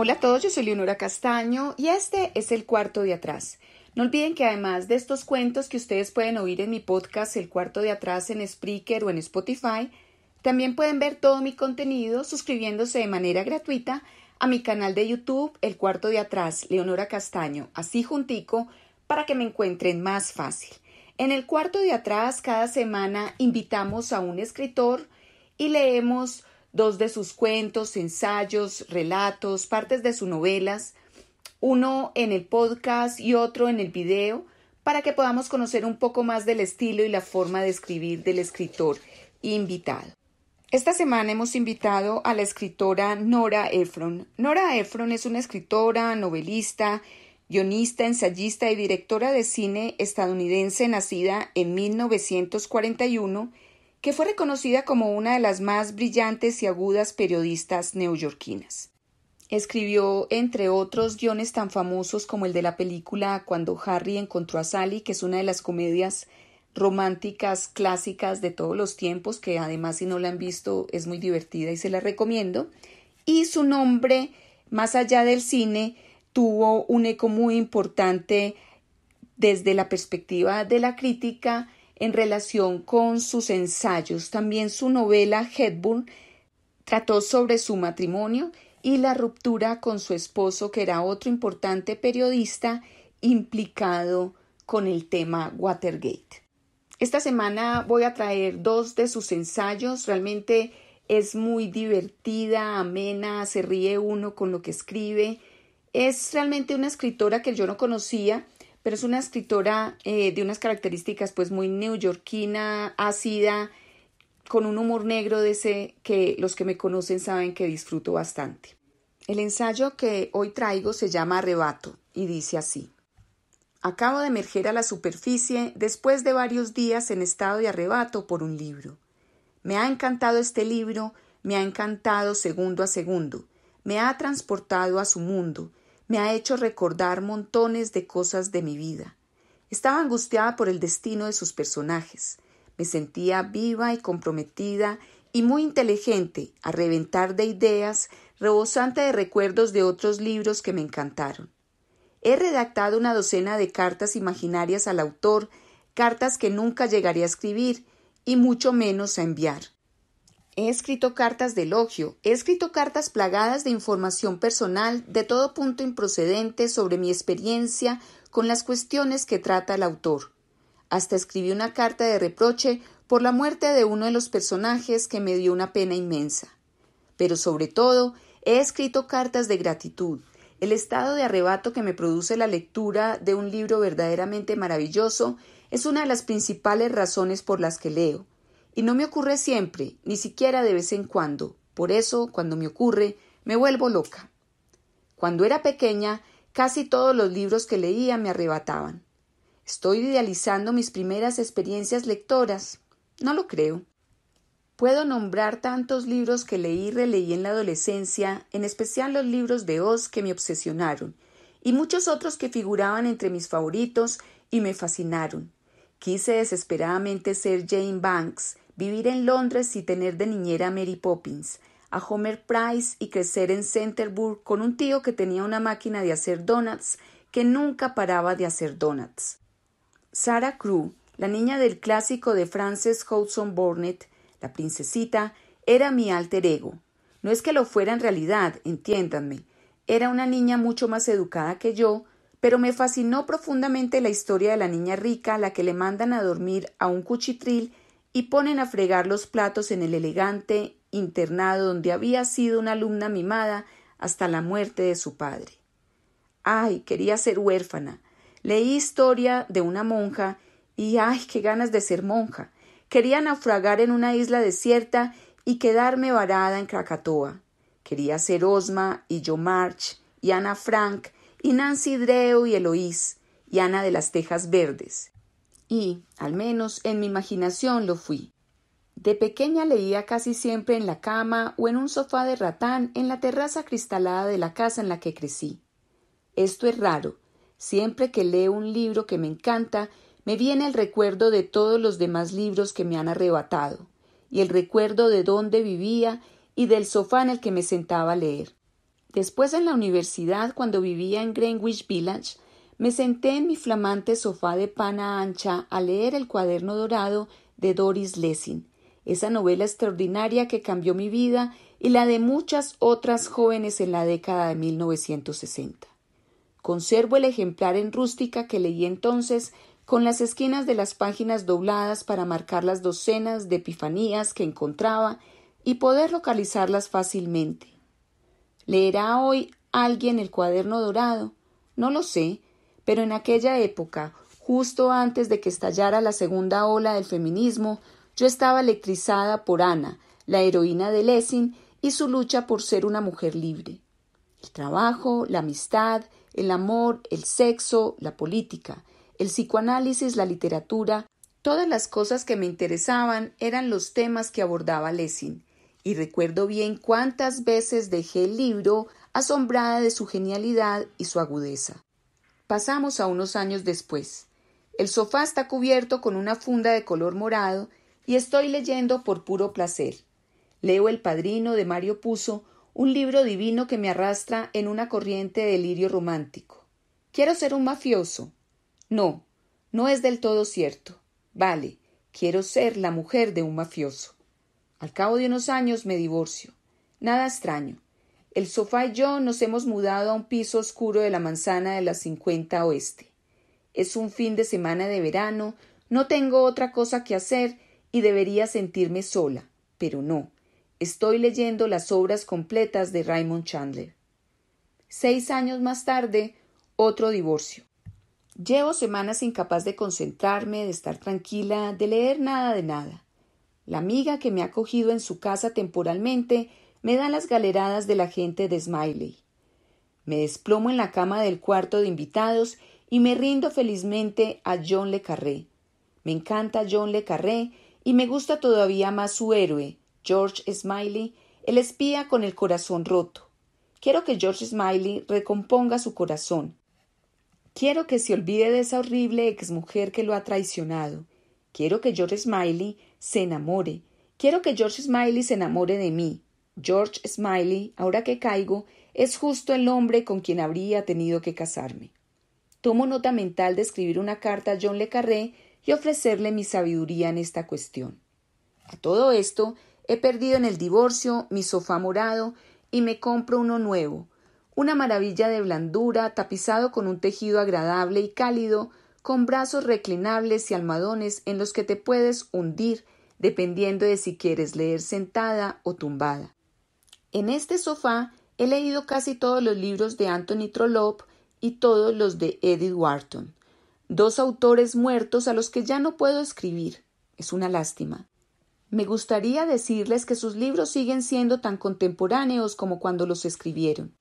Hola a todos, yo soy Leonora Castaño y este es el cuarto de atrás. No olviden que además de estos cuentos que ustedes pueden oír en mi podcast El cuarto de atrás en Spreaker o en Spotify, también pueden ver todo mi contenido suscribiéndose de manera gratuita a mi canal de YouTube El cuarto de atrás, Leonora Castaño, así juntico, para que me encuentren más fácil. En el cuarto de atrás cada semana invitamos a un escritor y leemos dos de sus cuentos, ensayos, relatos, partes de sus novelas, uno en el podcast y otro en el video, para que podamos conocer un poco más del estilo y la forma de escribir del escritor invitado. Esta semana hemos invitado a la escritora Nora Efron. Nora Efron es una escritora, novelista, guionista, ensayista y directora de cine estadounidense nacida en 1941 que fue reconocida como una de las más brillantes y agudas periodistas neoyorquinas. Escribió, entre otros, guiones tan famosos como el de la película Cuando Harry encontró a Sally, que es una de las comedias románticas clásicas de todos los tiempos, que además si no la han visto es muy divertida y se la recomiendo. Y su nombre, más allá del cine, tuvo un eco muy importante desde la perspectiva de la crítica en relación con sus ensayos. También su novela Headburn, trató sobre su matrimonio y la ruptura con su esposo, que era otro importante periodista implicado con el tema Watergate. Esta semana voy a traer dos de sus ensayos. Realmente es muy divertida, amena, se ríe uno con lo que escribe. Es realmente una escritora que yo no conocía pero es una escritora eh, de unas características pues muy neoyorquina, ácida, con un humor negro de ese que los que me conocen saben que disfruto bastante. El ensayo que hoy traigo se llama Arrebato y dice así. Acabo de emerger a la superficie después de varios días en estado de arrebato por un libro. Me ha encantado este libro, me ha encantado segundo a segundo, me ha transportado a su mundo, me ha hecho recordar montones de cosas de mi vida. Estaba angustiada por el destino de sus personajes. Me sentía viva y comprometida y muy inteligente, a reventar de ideas, rebosante de recuerdos de otros libros que me encantaron. He redactado una docena de cartas imaginarias al autor, cartas que nunca llegaré a escribir y mucho menos a enviar. He escrito cartas de elogio, he escrito cartas plagadas de información personal de todo punto improcedente sobre mi experiencia con las cuestiones que trata el autor. Hasta escribí una carta de reproche por la muerte de uno de los personajes que me dio una pena inmensa. Pero sobre todo, he escrito cartas de gratitud, el estado de arrebato que me produce la lectura de un libro verdaderamente maravilloso es una de las principales razones por las que leo. Y no me ocurre siempre, ni siquiera de vez en cuando. Por eso, cuando me ocurre, me vuelvo loca. Cuando era pequeña, casi todos los libros que leía me arrebataban. Estoy idealizando mis primeras experiencias lectoras. No lo creo. Puedo nombrar tantos libros que leí y releí en la adolescencia, en especial los libros de Oz que me obsesionaron, y muchos otros que figuraban entre mis favoritos y me fascinaron. Quise desesperadamente ser Jane Banks, vivir en Londres y tener de niñera a Mary Poppins, a Homer Price y crecer en Centerburg con un tío que tenía una máquina de hacer donuts que nunca paraba de hacer donuts. Sarah Crew, la niña del clásico de Frances Hodgson Burnett, la princesita, era mi alter ego. No es que lo fuera en realidad, entiéndanme. Era una niña mucho más educada que yo, pero me fascinó profundamente la historia de la niña rica a la que le mandan a dormir a un cuchitril y ponen a fregar los platos en el elegante internado donde había sido una alumna mimada hasta la muerte de su padre. Ay, quería ser huérfana. Leí historia de una monja y ay, qué ganas de ser monja. Quería naufragar en una isla desierta y quedarme varada en Krakatoa. Quería ser Osma y yo March y Ana Frank y Nancy Dreo y Eloís y Ana de las Tejas Verdes y, al menos en mi imaginación, lo fui. De pequeña leía casi siempre en la cama o en un sofá de ratán en la terraza cristalada de la casa en la que crecí. Esto es raro. Siempre que leo un libro que me encanta, me viene el recuerdo de todos los demás libros que me han arrebatado, y el recuerdo de dónde vivía y del sofá en el que me sentaba a leer. Después en la universidad, cuando vivía en Greenwich Village, me senté en mi flamante sofá de pana ancha a leer el cuaderno dorado de Doris Lessing, esa novela extraordinaria que cambió mi vida y la de muchas otras jóvenes en la década de 1960. Conservo el ejemplar en rústica que leí entonces con las esquinas de las páginas dobladas para marcar las docenas de epifanías que encontraba y poder localizarlas fácilmente. ¿Leerá hoy alguien el cuaderno dorado? No lo sé, pero en aquella época, justo antes de que estallara la segunda ola del feminismo, yo estaba electrizada por Ana, la heroína de Lessing, y su lucha por ser una mujer libre. El trabajo, la amistad, el amor, el sexo, la política, el psicoanálisis, la literatura, todas las cosas que me interesaban eran los temas que abordaba Lessing, y recuerdo bien cuántas veces dejé el libro asombrada de su genialidad y su agudeza. Pasamos a unos años después. El sofá está cubierto con una funda de color morado y estoy leyendo por puro placer. Leo El Padrino de Mario Puzo, un libro divino que me arrastra en una corriente de delirio romántico. Quiero ser un mafioso. No, no es del todo cierto. Vale, quiero ser la mujer de un mafioso. Al cabo de unos años me divorcio. Nada extraño. El sofá y yo nos hemos mudado a un piso oscuro de la manzana de la 50 Oeste. Es un fin de semana de verano, no tengo otra cosa que hacer y debería sentirme sola, pero no. Estoy leyendo las obras completas de Raymond Chandler. Seis años más tarde, otro divorcio. Llevo semanas incapaz de concentrarme, de estar tranquila, de leer nada de nada. La amiga que me ha cogido en su casa temporalmente me dan las galeradas de la gente de Smiley. Me desplomo en la cama del cuarto de invitados y me rindo felizmente a John Le Carré. Me encanta John Le Carré y me gusta todavía más su héroe, George Smiley, el espía con el corazón roto. Quiero que George Smiley recomponga su corazón. Quiero que se olvide de esa horrible exmujer que lo ha traicionado. Quiero que George Smiley se enamore. Quiero que George Smiley se enamore de mí. George Smiley, ahora que caigo, es justo el hombre con quien habría tenido que casarme. Tomo nota mental de escribir una carta a John Le Carré y ofrecerle mi sabiduría en esta cuestión. A todo esto, he perdido en el divorcio mi sofá morado y me compro uno nuevo, una maravilla de blandura tapizado con un tejido agradable y cálido, con brazos reclinables y almohadones en los que te puedes hundir dependiendo de si quieres leer sentada o tumbada. En este sofá he leído casi todos los libros de Anthony Trollope y todos los de Edith Wharton, dos autores muertos a los que ya no puedo escribir. Es una lástima. Me gustaría decirles que sus libros siguen siendo tan contemporáneos como cuando los escribieron.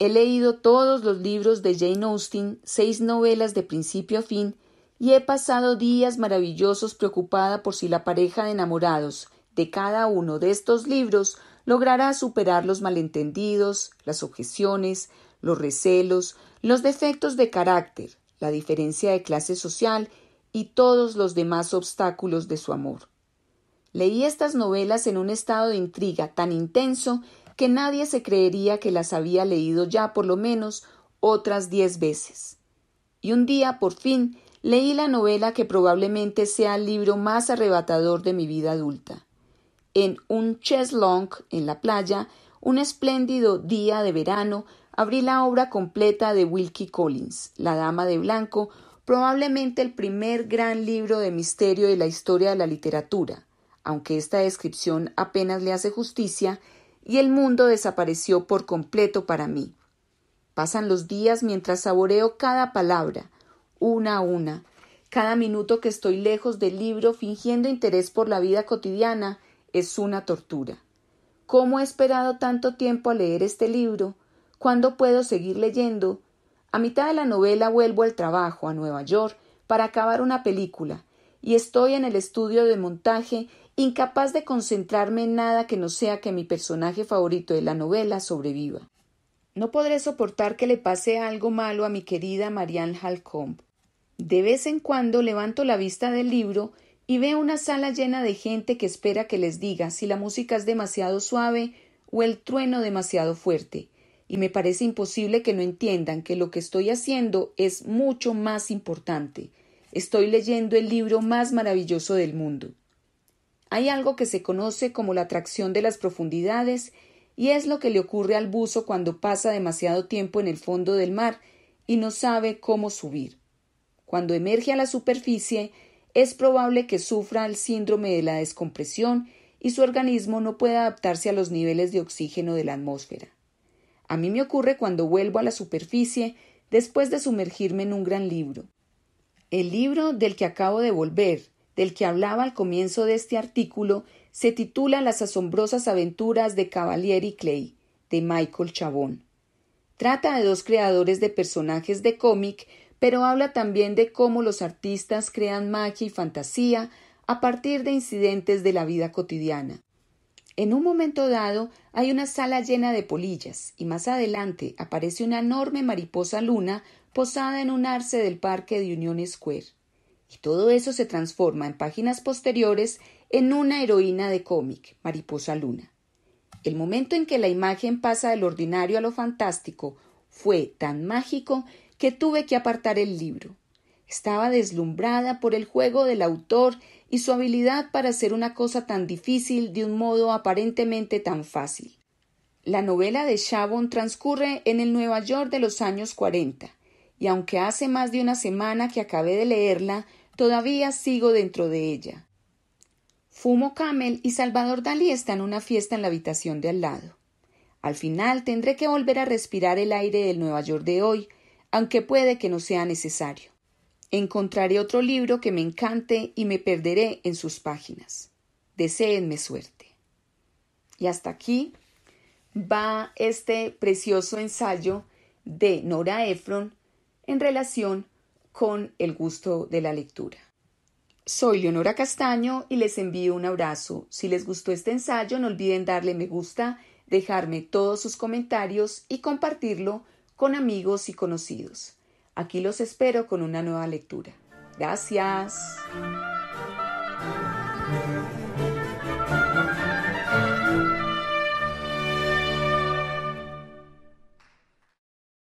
He leído todos los libros de Jane Austen, seis novelas de principio a fin, y he pasado días maravillosos preocupada por si la pareja de enamorados de cada uno de estos libros logrará superar los malentendidos, las objeciones, los recelos, los defectos de carácter, la diferencia de clase social y todos los demás obstáculos de su amor. Leí estas novelas en un estado de intriga tan intenso que nadie se creería que las había leído ya por lo menos otras diez veces. Y un día, por fin, leí la novela que probablemente sea el libro más arrebatador de mi vida adulta en un cheslong en la playa, un espléndido día de verano, abrí la obra completa de Wilkie Collins, La Dama de Blanco, probablemente el primer gran libro de misterio de la historia de la literatura, aunque esta descripción apenas le hace justicia, y el mundo desapareció por completo para mí. Pasan los días mientras saboreo cada palabra, una a una, cada minuto que estoy lejos del libro fingiendo interés por la vida cotidiana, es una tortura. ¿Cómo he esperado tanto tiempo a leer este libro? ¿Cuándo puedo seguir leyendo? A mitad de la novela vuelvo al trabajo, a Nueva York, para acabar una película, y estoy en el estudio de montaje, incapaz de concentrarme en nada que no sea que mi personaje favorito de la novela sobreviva. No podré soportar que le pase algo malo a mi querida Marianne Halcombe. De vez en cuando levanto la vista del libro y ve una sala llena de gente que espera que les diga si la música es demasiado suave o el trueno demasiado fuerte, y me parece imposible que no entiendan que lo que estoy haciendo es mucho más importante. Estoy leyendo el libro más maravilloso del mundo. Hay algo que se conoce como la atracción de las profundidades y es lo que le ocurre al buzo cuando pasa demasiado tiempo en el fondo del mar y no sabe cómo subir. Cuando emerge a la superficie, es probable que sufra el síndrome de la descompresión y su organismo no pueda adaptarse a los niveles de oxígeno de la atmósfera. A mí me ocurre cuando vuelvo a la superficie después de sumergirme en un gran libro. El libro del que acabo de volver, del que hablaba al comienzo de este artículo, se titula Las asombrosas aventuras de y Clay, de Michael Chabón. Trata de dos creadores de personajes de cómic pero habla también de cómo los artistas crean magia y fantasía a partir de incidentes de la vida cotidiana. En un momento dado hay una sala llena de polillas y más adelante aparece una enorme mariposa luna posada en un arce del parque de Union Square. Y todo eso se transforma en páginas posteriores en una heroína de cómic, Mariposa Luna. El momento en que la imagen pasa del ordinario a lo fantástico fue tan mágico que tuve que apartar el libro. Estaba deslumbrada por el juego del autor y su habilidad para hacer una cosa tan difícil de un modo aparentemente tan fácil. La novela de Chabon transcurre en el Nueva York de los años 40, y aunque hace más de una semana que acabé de leerla, todavía sigo dentro de ella. Fumo Camel y Salvador Dalí están en una fiesta en la habitación de al lado. Al final tendré que volver a respirar el aire del Nueva York de hoy, aunque puede que no sea necesario. Encontraré otro libro que me encante y me perderé en sus páginas. Deseenme suerte. Y hasta aquí va este precioso ensayo de Nora Ephron en relación con el gusto de la lectura. Soy Leonora Castaño y les envío un abrazo. Si les gustó este ensayo, no olviden darle me gusta, dejarme todos sus comentarios y compartirlo con amigos y conocidos. Aquí los espero con una nueva lectura. Gracias.